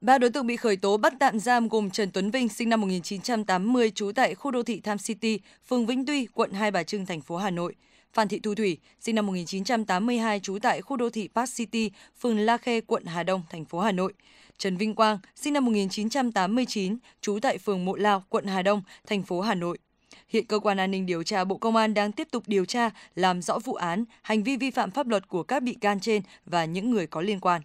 Ba đối tượng bị khởi tố bắt tạm giam gồm Trần Tuấn Vinh sinh năm 1980 trú tại khu đô thị Tham City, phường Vĩnh Tuy, quận Hai Bà Trưng, thành phố Hà Nội. Phan Thị Thu Thủy sinh năm 1982 trú tại khu đô thị Park City, phường La Khê, quận Hà Đông, thành phố Hà Nội. Trần Vinh Quang sinh năm 1989 trú tại phường Mộ Lao, quận Hà Đông, thành phố Hà Nội. Hiện cơ quan an ninh điều tra Bộ Công an đang tiếp tục điều tra, làm rõ vụ án, hành vi vi phạm pháp luật của các bị can trên và những người có liên quan.